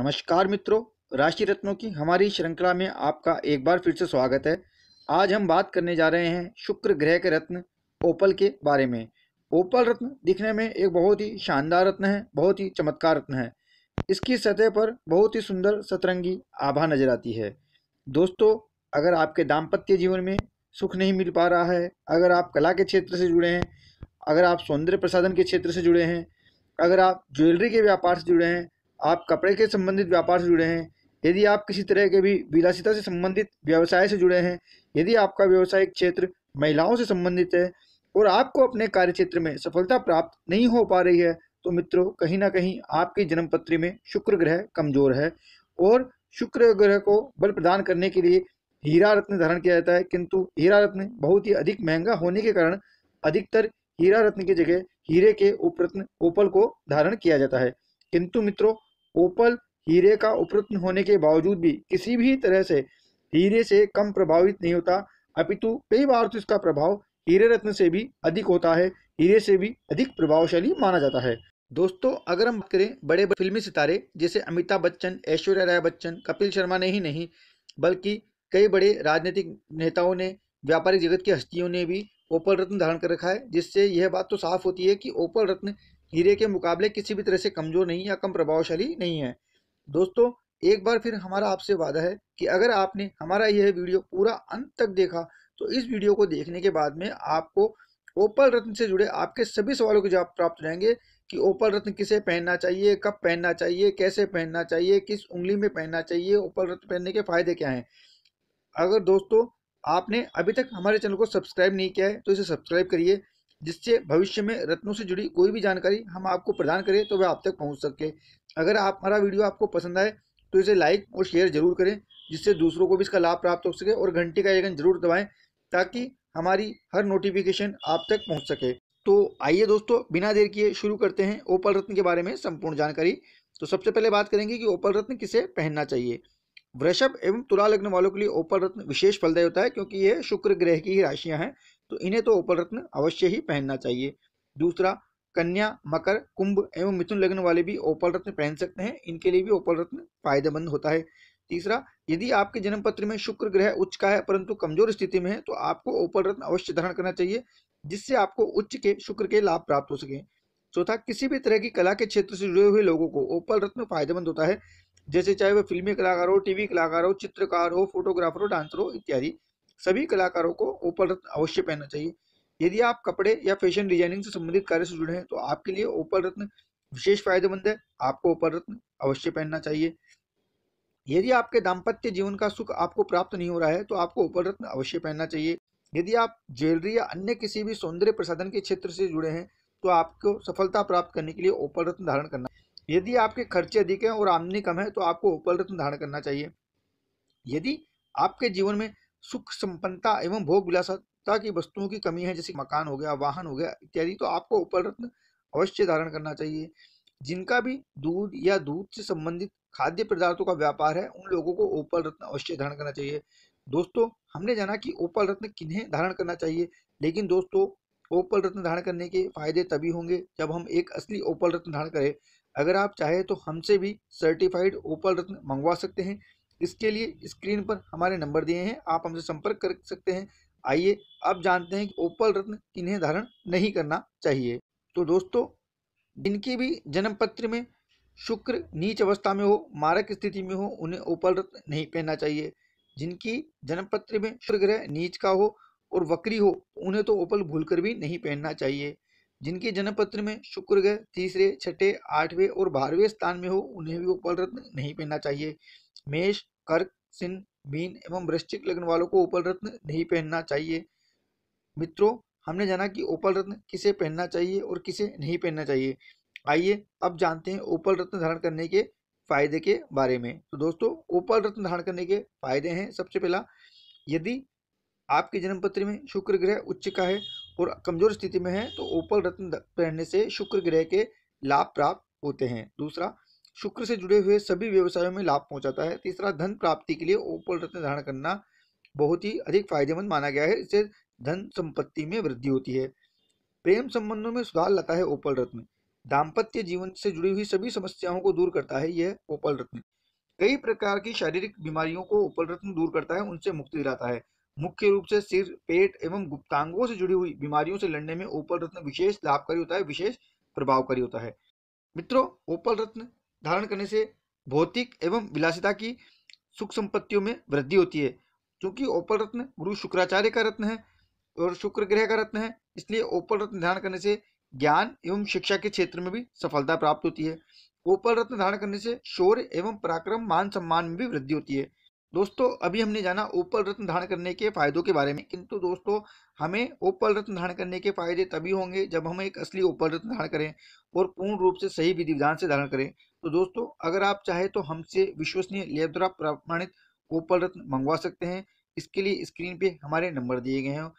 नमस्कार मित्रों राशि रत्नों की हमारी श्रृंखला में आपका एक बार फिर से स्वागत है आज हम बात करने जा रहे हैं शुक्र ग्रह के रत्न ओपल के बारे में ओपल रत्न दिखने में एक बहुत ही शानदार रत्न है बहुत ही चमत्कार रत्न है इसकी सतह पर बहुत ही सुंदर सतरंगी आभा नजर आती है दोस्तों अगर आपके दाम्पत्य जीवन में सुख नहीं मिल पा रहा है अगर आप कला के क्षेत्र से जुड़े हैं अगर आप सौंदर्य प्रसाधन के क्षेत्र से जुड़े हैं अगर आप ज्वेलरी के व्यापार से जुड़े हैं आप कपड़े के संबंधित व्यापार से जुड़े हैं यदि आप किसी तरह के भी विलासिता से संबंधित व्यवसाय से जुड़े हैं यदि आपका व्यवसायिक क्षेत्र महिलाओं से संबंधित है और आपको अपने कार्य क्षेत्र में सफलता प्राप्त नहीं हो पा रही है तो मित्रों कहीं ना कहीं आपकी जन्मपत्री में शुक्र ग्रह कमजोर है और शुक्र ग्रह को बल प्रदान करने के लिए हीरा रत्न धारण किया जाता है किंतु हीरा रत्न बहुत ही अधिक महंगा होने के कारण अधिकतर हीरा रत्न की जगह हीरे के उपरत्न ओपल को धारण किया जाता है किंतु मित्रों ओपल हीरे का उपरत्न होने के बावजूद भी किसी भी तरह से हीरे से कम प्रभावित नहीं होता अपितु कई बार तो इसका प्रभाव हीरे रत्न से भी अधिक होता है हीरे से भी अधिक प्रभावशाली माना जाता है दोस्तों अगर हम बात करें बड़े बड़े फिल्मी सितारे जैसे अमिताभ बच्चन ऐश्वर्या राय बच्चन कपिल शर्मा ने ही नहीं बल्कि कई बड़े राजनीतिक नेताओं ने व्यापारिक जगत की हस्तियों ने भी ओपल रत्न धारण कर रखा है जिससे यह बात तो साफ होती है कि ओपल रत्न हीरे के मुकाबले किसी भी तरह से कमज़ोर नहीं या कम प्रभावशाली नहीं है दोस्तों एक बार फिर हमारा आपसे वादा है कि अगर आपने हमारा यह वीडियो पूरा अंत तक देखा तो इस वीडियो को देखने के बाद में आपको ओपल रत्न से जुड़े आपके सभी सवालों के जवाब प्राप्त रहेंगे कि ओपल रत्न किसे पहनना चाहिए कब पहनना चाहिए कैसे पहनना चाहिए किस उंगली में पहनना चाहिए ओपल रत्न पहनने के फायदे क्या हैं अगर दोस्तों आपने अभी तक हमारे चैनल को सब्सक्राइब नहीं किया है तो इसे सब्सक्राइब करिए जिससे भविष्य में रत्नों से जुड़ी कोई भी जानकारी हम आपको प्रदान करें तो वह आप तक पहुंच सके अगर आप हमारा वीडियो आपको पसंद आए तो इसे लाइक और शेयर जरूर करें जिससे दूसरों को भी इसका लाभ प्राप्त हो सके और घंटे का आइकन जरूर दबाएं ताकि हमारी हर नोटिफिकेशन आप तक पहुँच सके तो आइए दोस्तों बिना देर किए शुरू करते हैं ओपल रत्न के बारे में संपूर्ण जानकारी तो सबसे पहले बात करेंगे कि ओपल रत्न किसे पहनना चाहिए वृषभ एवं तुला लग्न वालों के लिए ओपल रत्न विशेष फलदायी होता है क्योंकि यह शुक्र ग्रह की ही राशियां हैं तो इन्हें तो उपल रत्न अवश्य ही पहनना चाहिए दूसरा कन्या मकर कुंभ एवं मिथुन लग्न वाले भी ओपल रत्न पहन सकते हैं इनके लिए भी ओपल रत्न फायदेमंद होता है तीसरा यदि आपके जन्म पत्र में शुक्र ग्रह उच्च का है परंतु कमजोर स्थिति में है तो आपको ओपल रत्न अवश्य धारण करना चाहिए जिससे आपको उच्च के शुक्र के लाभ प्राप्त हो सके चौथा किसी भी तरह की कला के क्षेत्र से जुड़े हुए लोगों को ओपल रत्न फायदेमंद होता है जैसे चाहे वह फिल्मी कलाकार हो टीवी कलाकार हो चित्रकार हो फोटोग्राफर हो डांसर हो इत्यादि सभी कलाकारों को ओपल रत्न अवश्य पहनना चाहिए यदि आप कपड़े या फैशन डिजाइनिंग से संबंधित कार्य से जुड़े हैं तो आपके लिए ओपल रत्न विशेष फायदेमंद है आपको ओपल रत्न अवश्य पहनना चाहिए यदि आपके दाम्पत्य जीवन का सुख आपको प्राप्त नहीं हो रहा है तो आपको ओपल रत्न अवश्य पहनना चाहिए यदि आप ज्वेलरी या अन्य किसी भी सौंदर्य प्रसाधन के क्षेत्र से जुड़े हैं तो आपको सफलता प्राप्त करने के लिए ओपल रत्न धारण करना यदि आपके खर्चे अधिक हैं और आमदनी कम है तो आपको ओपल रत्न धारण करना चाहिए यदि आपके जीवन में सुख संपन्नता एवं भोग विलासता की वस्तुओं की कमी है जैसे मकान हो गया वाहन हो गया इत्यादि तो आपको उपरत्न अवश्य धारण करना चाहिए जिनका भी दूध या दूध से संबंधित खाद्य पदार्थों का व्यापार है उन लोगों को ओपल रत्न अवश्य धारण करना चाहिए दोस्तों हमने जाना कि ओपल रत्न किन्हें धारण करना चाहिए लेकिन दोस्तों ओपल रत्न धारण करने के फायदे तभी होंगे जब हम एक असली ओपल रत्न धारण करें अगर आप चाहें तो हमसे भी सर्टिफाइड ओपल रत्न मंगवा सकते हैं इसके लिए स्क्रीन पर हमारे नंबर दिए हैं आप हमसे संपर्क कर सकते हैं आइए अब जानते हैं कि ओपल रत्न किन्हें धारण नहीं करना चाहिए तो दोस्तों जिनकी भी जन्म पत्र में शुक्र नीच अवस्था में हो मारक स्थिति में हो उन्हें ओपल रत्न नहीं पहनना चाहिए जिनकी जन्म पत्र में शुक्र ग्रह नीच का हो और वक्री हो उन्हें तो ओपल भूलकर भी नहीं पहनना चाहिए जिनके जन्मपत्र में शुक्र ग्रह तीसरे छठे आठवें और बारहवें स्थान में हो उन्हें भी उपल रत्न नहीं पहनना चाहिए मेष कर्क सिंह बीन एवं वृश्चिक लग्न वालों को उपल रत्न नहीं पहनना चाहिए मित्रों हमने जाना कि ओपल रत्न किसे पहनना चाहिए और किसे नहीं पहनना चाहिए आइए अब जानते हैं ओपल रत्न धारण करने के फायदे के बारे में तो दोस्तों ओपल रत्न धारण करने के फायदे हैं सबसे पहला यदि आपके जन्मपत्र में शुक्र ग्रह उच्च का है और कमजोर स्थिति में है तो ओपल रत्न पहनने से शुक्र ग्रह के लाभ प्राप्त होते हैं दूसरा शुक्र से जुड़े हुए सभी व्यवसायों में लाभ पहुंचाता है तीसरा धन प्राप्ति के लिए ओपल रत्न धारण करना बहुत ही अधिक फायदेमंद माना गया है इससे धन संपत्ति में वृद्धि होती है प्रेम संबंधों में सुधार लाता है ओपल रत्न दाम्पत्य जीवन से जुड़ी हुई सभी समस्याओं को दूर करता है यह ओपल रत्न कई प्रकार की शारीरिक बीमारियों को ओपल रत्न दूर करता है उनसे मुक्ति दिलाता है मुख्य रूप से सिर पेट एवं गुप्तांगों से जुड़ी हुई बीमारियों से लड़ने में ओपल रत्न विशेष लाभकारी होता है विशेष प्रभावकारी होता है मित्रों ओपल रत्न धारण करने से भौतिक एवं विलासिता की सुख संपत्तियों में वृद्धि होती है क्योंकि ओपल रत्न गुरु शुक्राचार्य का रत्न है और शुक्र ग्रह का रत्न है इसलिए ओपल रत्न धारण करने से ज्ञान एवं शिक्षा के क्षेत्र में भी सफलता प्राप्त होती है ओपल रत्न धारण करने से शौर्य एवं पराक्रम मान सम्मान में भी वृद्धि होती है दोस्तों अभी हमने जाना ओपल रत्न धारण करने के फायदों के बारे में किंतु दोस्तों हमें ओपल रत्न धारण करने के फायदे तभी होंगे जब हम एक असली ओपल रत्न धारण करें और पूर्ण रूप से सही विधि विधान से धारण करें तो दोस्तों अगर आप चाहे तो हमसे विश्वसनीय लेब द्वारा प्रमाणित ओपल रत्न मंगवा सकते हैं इसके लिए स्क्रीन पे हमारे नंबर दिए गए हैं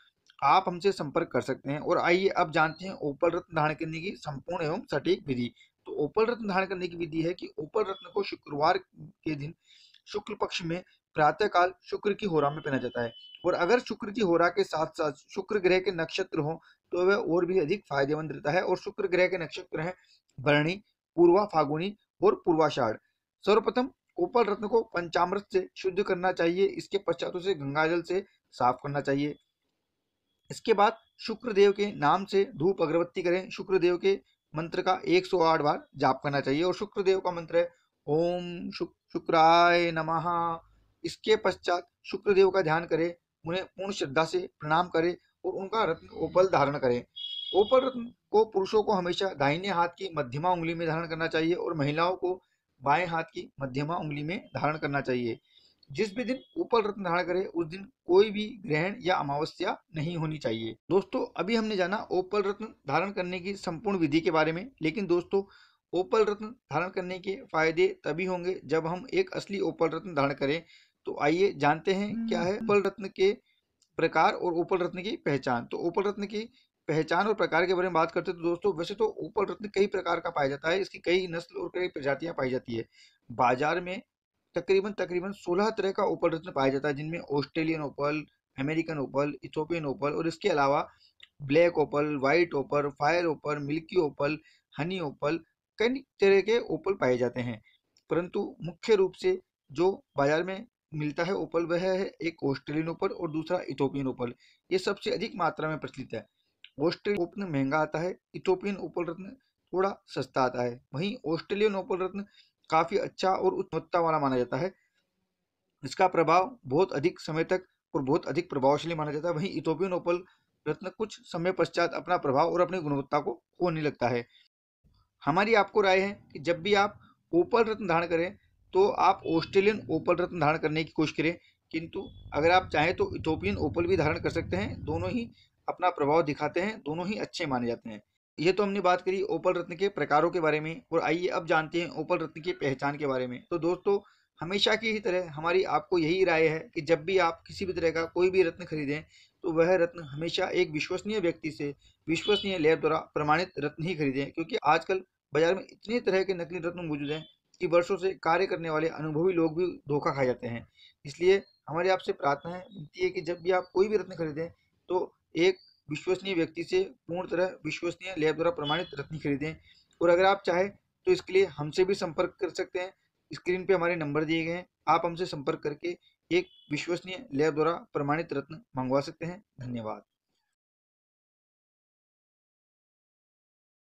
आप हमसे संपर्क कर सकते हैं और आइए अब जानते हैं ओपल रत्न धारण करने की संपूर्ण एवं सटीक विधि तो ओपल रत्न धारण करने की विधि है कि ओपल रत्न को शुक्रवार के दिन शुक्ल पक्ष में काल शुक्र की होरा में पहना जाता है और अगर शुक्र की होरा के साथ साथ शुक्र ग्रह के नक्षत्र हो तो वह और भी अधिक फायदेमंद रहता है और शुक्र ग्रह के नक्षत्र हैं भरणी पूर्वा फागुनी और पूर्वाषाढ़ सर्वप्रथम कोपल रत्न को पंचामृत से शुद्ध करना चाहिए इसके पश्चात उसे जल से साफ करना चाहिए इसके बाद शुक्रदेव के नाम से धूप अगरबत्ती करें शुक्रदेव के मंत्र का 108 बार जाप करना चाहिए और शुक्रदेव का मंत्र है ओम शुक्राय नमः इसके पश्चात शुक्रदेव का ध्यान करें उन्हें पूर्ण श्रद्धा से प्रणाम करें और उनका रत्न ओपल धारण करें ओपल रत्न को पुरुषों को हमेशा दाहिने हाथ की मध्यमा उंगली में धारण करना चाहिए और महिलाओं को बाएं हाथ की मध्यमा उंगली में धारण करना चाहिए जिस भी दिन ओपल रत्न धारण करें उस दिन कोई भी ग्रहण या अमावस्या नहीं होनी चाहिए दोस्तों अभी हमने जाना ओपल रत्न धारण करने की संपूर्ण विधि के बारे में लेकिन दोस्तों ओपल रत्न धारण करने के फायदे तभी होंगे जब हम एक असली ओपल रत्न धारण करें तो आइए जानते हैं क्या है उपल रत्न के प्रकार और उपल रत्न की पहचान तो उपल रत्न की पहचान और प्रकार के बारे में बात करते हैं तो दोस्तों वैसे तो उपल रत्न कई प्रकार का पाया जाता है इसकी कई नस्ल और कई प्रजातियां पाई जाती है बाजार में तकरीबन तकरीबन सोलह तरह का ओपल रत्न पाया जाता है जिनमें Australian opal American opal Ethiopian opal और इसके अलावा black opal white opal fire opal milky opal honey opal कई तरह के ओपल पाए जाते हैं परंतु मुख्य रूप से जो बाजार में मिलता है ओपल वह है एक ऑस्ट्रेलियन ओपल और दूसरा इथोपियन ओपल ये सबसे अधिक मात्रा में प्रचलित है ऑस्ट्रेलियन ओपन महंगा आता है इथोपियन ओपल रत्न थोड़ा सस्ता आता है वहीं ऑस्ट्रेलियन ओपल रत्न काफी अच्छा और उत्तमता वाला माना जाता है इसका प्रभाव बहुत अधिक समय तक और बहुत अधिक प्रभावशाली माना जाता है वहीं इथोपियन ओपल रत्न कुछ समय पश्चात अपना प्रभाव और अपनी गुणवत्ता को खोने लगता है हमारी आपको राय है कि जब भी आप ओपल रत्न धारण करें तो आप ऑस्ट्रेलियन ओपल रत्न धारण करने की कोशिश करें किंतु अगर आप चाहें तो इथोपियन ओपल भी धारण कर सकते हैं दोनों ही अपना प्रभाव दिखाते हैं दोनों ही अच्छे माने जाते हैं ये तो हमने बात करी ओपल रत्न के प्रकारों के बारे में और आइए अब जानते हैं ओपल रत्न की पहचान के बारे में तो दोस्तों हमेशा की ही तरह हमारी आपको यही राय है कि जब भी आप किसी भी तरह का कोई भी रत्न खरीदें तो वह रत्न हमेशा एक विश्वसनीय व्यक्ति से विश्वसनीय लैब द्वारा प्रमाणित रत्न ही खरीदें क्योंकि आजकल बाजार में इतने तरह के नकली रत्न मौजूद हैं कि वर्षों से कार्य करने वाले अनुभवी लोग भी धोखा खा जाते हैं इसलिए हमारी आपसे प्रार्थना है विनती है कि जब भी आप कोई भी रत्न खरीदें तो एक विश्वसनीय व्यक्ति से पूर्ण तरह विश्वसनीय लैब द्वारा प्रमाणित रत्न खरीदें और अगर आप चाहें तो इसके लिए हमसे भी संपर्क कर सकते हैं स्क्रीन पे हमारे नंबर दिए गए हैं आप हमसे संपर्क करके एक विश्वसनीय लैब द्वारा प्रमाणित रत्न मंगवा सकते हैं धन्यवाद